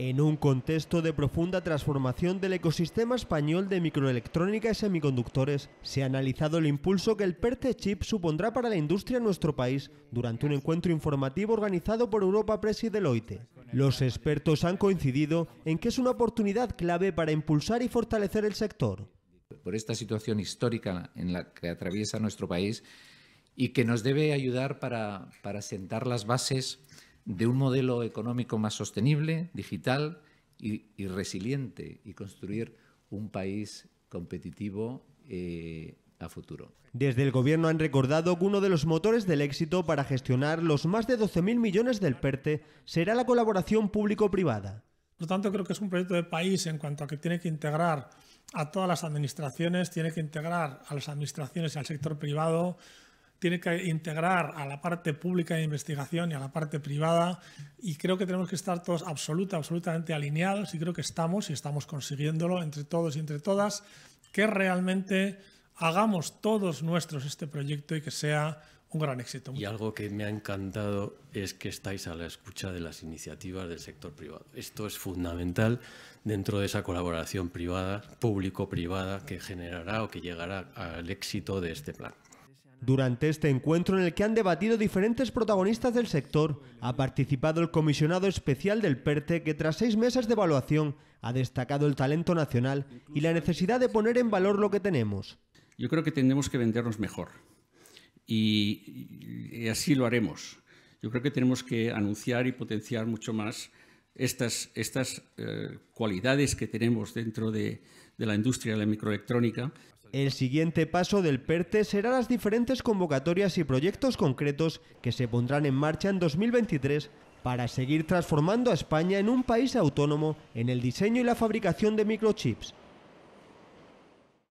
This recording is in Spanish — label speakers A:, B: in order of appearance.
A: En un contexto de profunda transformación del ecosistema español de microelectrónica y semiconductores, se ha analizado el impulso que el PERTE Chip supondrá para la industria en nuestro país durante un encuentro informativo organizado por Europa Press y Deloitte. Los expertos han coincidido en que es una oportunidad clave para impulsar y fortalecer el
B: sector. Por esta situación histórica en la que atraviesa nuestro país y que nos debe ayudar para, para sentar las bases de un modelo económico más sostenible, digital y, resiliente y construir un país competitivo eh, a futuro.
A: Desde el Gobierno han recordado que uno de los motores del éxito para gestionar los más de 12.000 millones del PERTE será la colaboración público-privada.
C: Por lo tanto, creo que es un proyecto de país en cuanto a que tiene que integrar a todas las administraciones, tiene que integrar a las administraciones y al sector privado, tiene que integrar a la parte pública de investigación y a la parte privada y creo que tenemos que estar todos absolutamente alineados y creo que estamos y estamos consiguiéndolo entre todos y entre todas, que realmente hagamos todos nuestros este proyecto y que sea un gran éxito. Y
D: algo que me ha encantado es que estáis a la escucha de las iniciativas del sector privado. Esto es fundamental dentro de esa colaboración privada, público-privada, que generará o que llegará al éxito de este plan.
A: Durante este encuentro en el que han debatido diferentes protagonistas del sector, ha participado el comisionado especial del PERTE que tras seis meses de evaluación ha destacado el talento nacional y la necesidad
E: de poner en valor lo que tenemos. Yo creo que tenemos que vendernos mejor y así lo haremos. Yo creo que tenemos que anunciar y potenciar mucho más estas, eh, cualidades que tenemos dentro de, de la industria de la microelectrónica.
A: El siguiente paso del PERTE será las diferentes convocatorias y proyectos concretos que se pondrán en marcha en 2023 para seguir transformando a España en un país autónomo en el diseño y la fabricación de microchips.